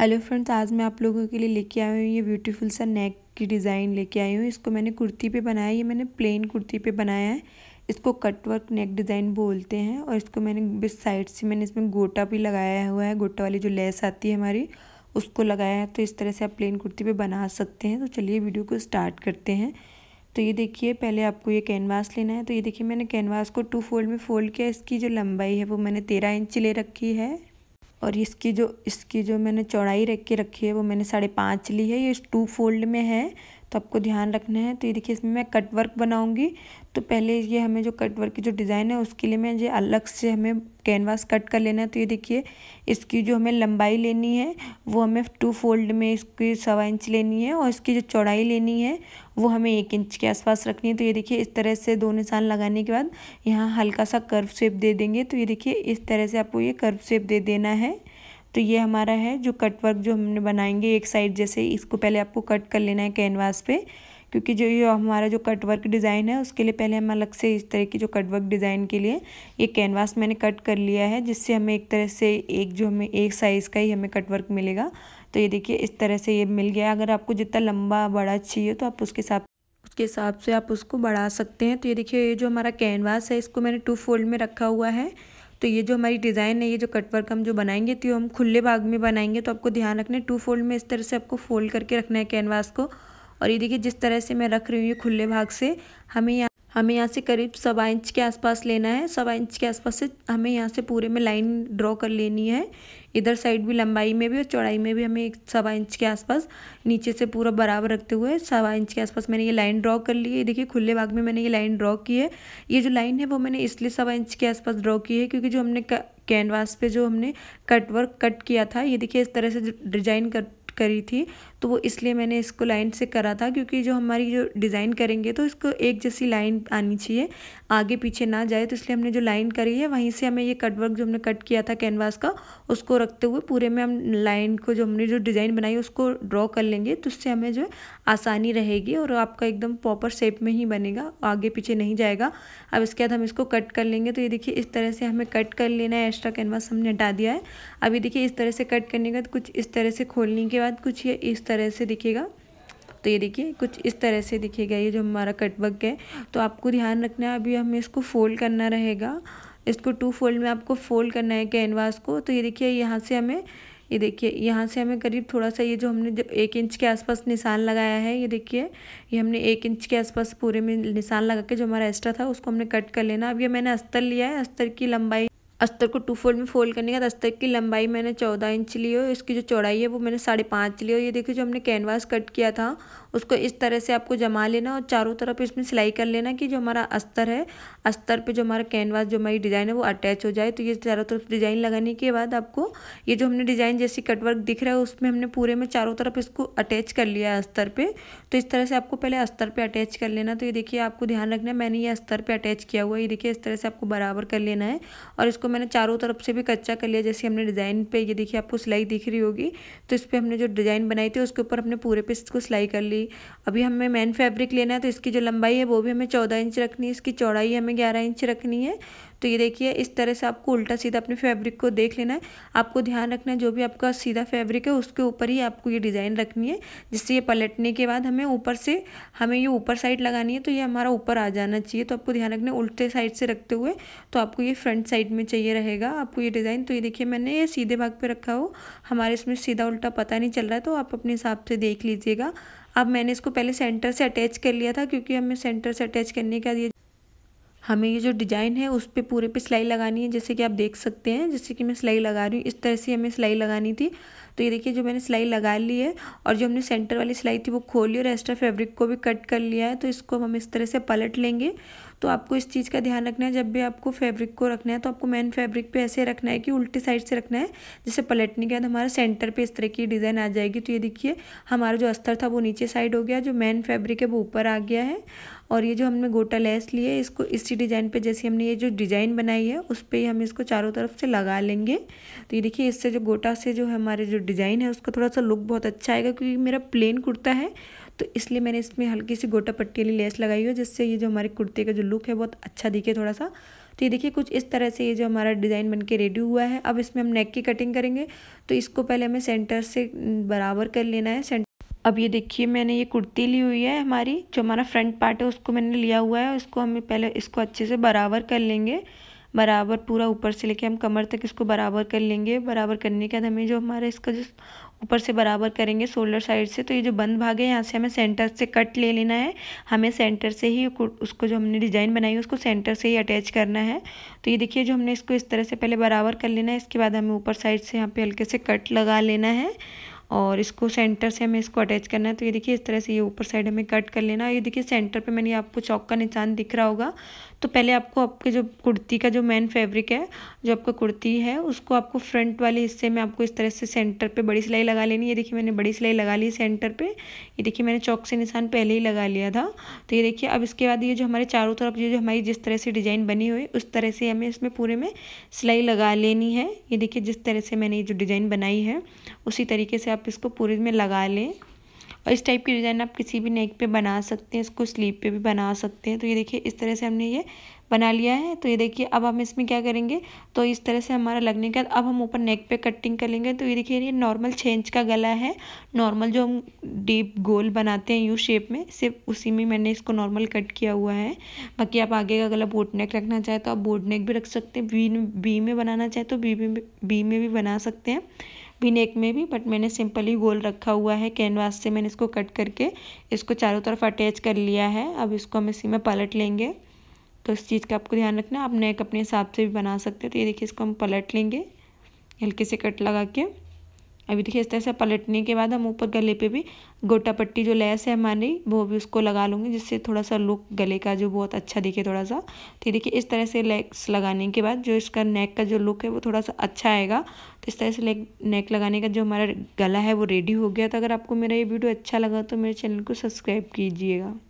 hello friends आज मैं आप लोगों के लिए लेके आई हूँ ये ब्यूटीफुल सा नेक की डिज़ाइन लेके आई हूँ इसको मैंने कुर्ती पे बनाया ये मैंने प्लेन कुर्ती पे बनाया है इसको कटवर्क नेक डिज़ाइन बोलते हैं और इसको मैंने साइड से मैंने इसमें गोटा भी लगाया हुआ है गोटा वाली जो लेस आती है हमारी उसको लगाया है तो इस तरह से आप प्लेन कुर्ती पर बना सकते हैं तो चलिए वीडियो को स्टार्ट करते हैं तो ये देखिए पहले आपको ये कैनवास लेना है तो ये देखिए मैंने कैनवास को टू फोल्ड में फ़ोल्ड किया इसकी जो लंबाई है वो मैंने तेरह इंच ले रखी है और इसकी जो इसकी जो मैंने चौड़ाई रख के रखी है वो मैंने साढ़े पाँच ली है ये टू फोल्ड में है तो आपको ध्यान रखना है तो ये देखिए इसमें मैं कट वर्क बनाऊँगी तो पहले ये हमें जो कट वर्क की जो डिज़ाइन है उसके लिए मैं ये अलग से हमें कैनवास कट कर लेना है तो ये देखिए इसकी जो हमें लंबाई लेनी है वो हमें टू फोल्ड में इसकी सवा इंच लेनी है और इसकी जो चौड़ाई लेनी है वो हमें एक इंच के आसपास रखनी है तो ये देखिए इस तरह से दो निशान लगाने के बाद यहाँ हल्का सा कर्व शेप दे देंगे तो ये देखिए इस तरह से आपको ये कर्व शेप दे देना है तो ये हमारा है जो कट वर्क जो हमने बनाएंगे एक साइड जैसे इसको पहले आपको कट कर लेना है कैनवास पे क्योंकि जो ये हमारा जो कट वर्क डिज़ाइन है उसके लिए पहले हम अलग से इस तरह की जो कट वर्क डिज़ाइन के लिए ये कैनवास मैंने कट कर लिया है जिससे हमें एक तरह से एक जो हमें एक साइज़ का ही हमें कट वर्क मिलेगा तो ये देखिए इस तरह से ये मिल गया अगर आपको जितना लंबा बड़ा चाहिए तो आप उसके हिसाब उसके हिसाब से आप उसको बढ़ा सकते हैं तो ये देखिए ये जो हमारा कैनवास है इसको मैंने टू फोल्ड में रखा हुआ है तो ये जो हमारी डिज़ाइन है ये जो कटवर्क हम जो बनाएंगे तो हम खुले भाग में बनाएंगे तो आपको ध्यान रखना है टू फोल्ड में इस तरह से आपको फोल्ड करके रखना है कैनवास को और ये देखिए जिस तरह से मैं रख रही हूँ ये खुले भाग से हमें यहाँ हमें यहाँ से करीब सवा इंच के आसपास लेना है सवा इंच के आसपास से हमें यहाँ से पूरे में लाइन ड्रॉ कर लेनी है इधर साइड भी लंबाई में भी और चौड़ाई में भी हमें एक सवा इंच के आसपास नीचे से पूरा बराबर रखते हुए सवा इंच के आसपास मैंने ये लाइन ड्रॉ कर ली है देखिए खुले भाग में मैंने ये लाइन ड्रॉ की है ये जो लाइन है वो मैंने इसलिए सवा इंच के आसपास ड्रॉ की है क्योंकि जो हमने कैनवास पे जो हमने कट वर्क कट किया था ये देखिए इस तरह से डिजाइन कर करी थी तो वो इसलिए मैंने इसको लाइन से करा था क्योंकि जो हमारी जो डिज़ाइन करेंगे तो इसको एक जैसी लाइन आनी चाहिए आगे पीछे ना जाए तो इसलिए हमने जो लाइन करी है वहीं से हमें ये कट वर्क जो हमने कट किया था कैनवास का उसको रखते हुए पूरे में हम लाइन को जो हमने जो डिज़ाइन बनाई उसको ड्रॉ कर लेंगे तो उससे हमें जो है आसानी रहेगी और आपका एकदम प्रॉपर शेप में ही बनेगा आगे पीछे नहीं जाएगा अब इसके बाद हम इसको कट कर लेंगे तो ये देखिए इस तरह से हमें कट कर लेना है एक्स्ट्रा कैनवास हमने हटा दिया है अभी देखिए इस तरह से कट करने के बाद कुछ इस तरह से खोलने के बाद बाद कुछ ये इस तरह से दिखेगा तो ये देखिए कुछ इस तरह से दिखेगा ये जो हमारा कटबक है तो आपको ध्यान रखना है अभी हमें इसको फोल्ड करना रहेगा इसको टू फोल्ड में आपको फोल्ड करना है कैनवास को तो ये देखिए यहाँ से हमें ये देखिए यहाँ से हमें करीब थोड़ा सा ये जो हमने जो एक इंच के आसपास निशान लगाया है ये देखिए ये हमने एक इंच के आसपास पूरे में निशान लगा के जो हमारा एक्स्ट्रा था उसको हमने कट कर लेना अब ये मैंने अस्तर लिया है अस्तर की लंबाई अस्तर को टू फोल्ड में फोल्ड करने के बाद अस्तर की लंबाई मैंने चौदह इंच ली और इसकी जो चौड़ाई है वो मैंने साढ़े पाँच ली और ये देखिए जो हमने कैनवास कट किया था उसको इस तरह से आपको जमा लेना और चारों तरफ इसमें सिलाई कर लेना कि जो हमारा अस्तर है अस्तर पे जो हमारा कैनवास जो हमारी डिज़ाइन है वो अटैच हो जाए तो ये चारों तरफ डिज़ाइन लगाने के बाद आपको ये जो हमने डिज़ाइन जैसी कटवर्क दिख रहा है उसमें हमने पूरे में चारों तरफ इसको अटैच कर लिया है अस्तर पर तो इस तरह से आपको पहले अस्तर पर अटैच कर लेना तो ये देखिए आपको ध्यान रखना मैंने ये अस्तर पर अटैच किया हुआ ये देखिए इस तरह से आपको बराबर कर लेना है और इसको मैंने चारों तरफ से भी कच्चा कर लिया जैसे हमने डिज़ाइन पे ये देखिए आपको सिलाई दिख रही होगी तो इस पर हमने जो डिज़ाइन बनाई थी उसके ऊपर हमने पूरे पीस को सिलाई कर ली अभी हमें मेन फैब्रिक लेना है तो इसकी जो लंबाई है वो भी हमें चौदह इंच रखनी है इसकी चौड़ाई हमें ग्यारह इंच रखनी है तो ये देखिए इस तरह से आपको उल्टा सीधा अपने फैब्रिक को देख लेना है आपको ध्यान रखना है जो भी आपका सीधा फैब्रिक है उसके ऊपर ही आपको ये डिज़ाइन रखनी है जिससे ये पलटने के बाद हमें ऊपर से हमें ये ऊपर साइड लगानी है तो ये हमारा ऊपर आ जाना चाहिए तो आपको ध्यान रखना उल्टे साइड से रखते हुए तो आपको ये फ्रंट साइड में चाहिए रहेगा आपको ये डिज़ाइन तो ये देखिए मैंने ये सीधे भाग पर रखा हो हमारे इसमें सीधा उल्टा पता नहीं चल रहा है तो आप अपने हिसाब से देख लीजिएगा अब मैंने इसको पहले सेंटर से अटैच कर लिया था क्योंकि हमें सेंटर से अटैच करने का ये हमें ये जो डिजाइन है उस पर पूरे पे सिलाई लगानी है जैसे कि आप देख सकते हैं जैसे कि मैं सिलाई लगा रही हूँ इस तरह से हमें सिलाई लगानी थी तो ये देखिए जो मैंने सिलाई लगा ली है और जो हमने सेंटर वाली सिलाई थी वो खोली और एक्स्ट्रा फेब्रिक को भी कट कर लिया है तो इसको हम इस तरह से पलट लेंगे तो आपको इस चीज़ का ध्यान रखना है जब भी आपको फैब्रिक को रखना है तो आपको मेन फैब्रिक पे ऐसे रखना है कि उल्टी साइड से रखना है जैसे पलटने के बाद हमारा सेंटर पे इस तरह की डिज़ाइन आ जाएगी तो ये देखिए हमारा जो अस्तर था वो नीचे साइड हो गया जो मेन फैब्रिक है वो ऊपर आ गया है और ये जो हमने गोटा लेस लिया है इसको इसी डिज़ाइन पे जैसे हमने ये जो डिज़ाइन बनाई है उस पर ही हम इसको चारों तरफ से लगा लेंगे तो ये देखिए इससे जो गोटा से जो हमारे जो डिज़ाइन है उसका थोड़ा सा लुक बहुत अच्छा आएगा क्योंकि मेरा प्लेन कुर्ता है तो इसलिए मैंने इसमें हल्की सी गोटा पट्टी वाली लेस लगाई है जिससे ये जो हमारे कुर्ते का जो लुक है बहुत अच्छा दिखे थोड़ा सा तो ये देखिए कुछ इस तरह से ये जो हमारा डिज़ाइन बन के रेडी हुआ है अब इसमें हम नेक की कटिंग करेंगे तो इसको पहले हमें सेंटर से बराबर कर लेना है सेंटर अब ये देखिए मैंने ये कुर्ती ली हुई है हमारी जो हमारा फ्रंट पार्ट है उसको मैंने लिया हुआ है उसको हमें पहले इसको अच्छे से बराबर कर लेंगे बराबर पूरा ऊपर से लेके हम कमर तक इसको बराबर कर लेंगे बराबर करने के बाद हमें जो हमारा इसका जो ऊपर से बराबर करेंगे शोल्डर साइड से तो ये जो बंद भाग है यहाँ से हमें सेंटर से कट ले लेना है हमें सेंटर से ही उसको जो हमने डिज़ाइन बनाई है उसको सेंटर से ही अटैच करना है तो ये देखिए जो हमने इसको इस तरह से पहले बराबर कर लेना है इसके बाद हमें ऊपर साइड से यहाँ पे हल्के से कट लगा लेना है और इसको सेंटर से हमें इसको अटैच करना है तो ये देखिए इस तरह से ये ऊपर साइड हमें कट कर लेना ये देखिए सेंटर पे मैंने आपको चौक का निशान दिख रहा होगा तो पहले आपको आपके जो कुर्ती का जो मेन फैब्रिक है जो आपका कुर्ती है उसको आपको फ्रंट वाले हिस्से में आपको इस तरह से सेंटर पर बड़ी सिलाई लगा लेनी ये देखिए मैंने बड़ी सिलाई लगा ली सेंटर पर ये देखिए मैंने चौक से निशान पहले ही लगा लिया था तो ये देखिए अब इसके बाद ये जो हमारे चारों तरफ ये जो हमारी जिस तरह से डिज़ाइन बनी हुई उस तरह से हमें इसमें पूरे में सिलाई लगा लेनी है ये देखिए जिस तरह से मैंने ये जो डिज़ाइन बनाई है उसी तरीके से आप आप इसको पूरे में लगा लें और इस टाइप की डिज़ाइन आप किसी भी नेक पे बना सकते हैं इसको स्लीव पे भी बना सकते हैं तो ये देखिए इस तरह से हमने ये बना लिया है तो ये देखिए अब हम इसमें क्या करेंगे तो इस तरह से हमारा लगने के बाद अब हम ऊपर नेक पे कटिंग कर लेंगे तो ये देखिए ये नॉर्मल छः इंच का गला है नॉर्मल जो हम डीप गोल बनाते हैं यू शेप में सिर्फ उसी में मैंने इसको नॉर्मल कट किया हुआ है बाकी आप आगे का गला बोट नेक रखना चाहें तो आप बोट नेक भी रख सकते हैं वी बी में बनाना चाहें तो बी में बी में भी बना सकते हैं भी नेक में भी बट मैंने सिंपली गोल रखा हुआ है कैनवास से मैंने इसको कट करके इसको चारों तरफ अटैच कर लिया है अब इसको हम इसी में पलट लेंगे तो इस चीज़ का आपको ध्यान रखना आप नेक अपने हिसाब से भी बना सकते हैं तो ये देखिए इसको हम पलट लेंगे हल्के से कट लगा के अभी देखिए इस तरह से पलटने के बाद हम ऊपर गले पे भी गोटा पट्टी जो लेस है हमारी वो भी उसको लगा लूँगी जिससे थोड़ा सा लुक गले का जो बहुत अच्छा दिखे थोड़ा सा तो ये देखिए इस तरह से लेग्स लगाने के बाद जो इसका नेक का जो लुक है वो थोड़ा सा अच्छा आएगा तो इस तरह से लेग नेक लगाने का जो हमारा गला है वो रेडी हो गया तो अगर आपको मेरा ये वीडियो अच्छा लगा तो मेरे चैनल को सब्सक्राइब कीजिएगा